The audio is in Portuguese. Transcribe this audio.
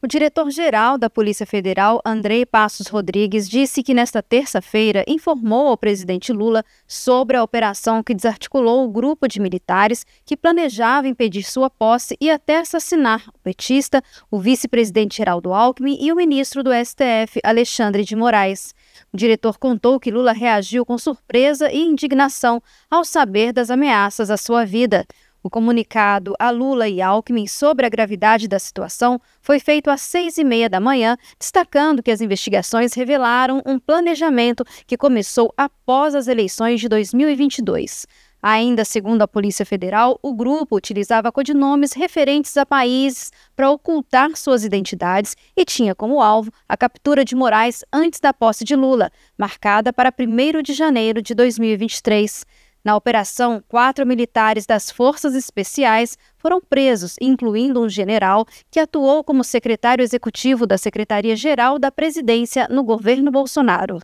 O diretor-geral da Polícia Federal, Andrei Passos Rodrigues, disse que nesta terça-feira informou ao presidente Lula sobre a operação que desarticulou o grupo de militares que planejava impedir sua posse e até assassinar o petista, o vice-presidente Geraldo Alckmin e o ministro do STF, Alexandre de Moraes. O diretor contou que Lula reagiu com surpresa e indignação ao saber das ameaças à sua vida. O comunicado a Lula e Alckmin sobre a gravidade da situação foi feito às seis e meia da manhã, destacando que as investigações revelaram um planejamento que começou após as eleições de 2022. Ainda segundo a Polícia Federal, o grupo utilizava codinomes referentes a países para ocultar suas identidades e tinha como alvo a captura de Moraes antes da posse de Lula, marcada para 1 de janeiro de 2023. Na operação, quatro militares das Forças Especiais foram presos, incluindo um general que atuou como secretário executivo da Secretaria-Geral da Presidência no governo Bolsonaro.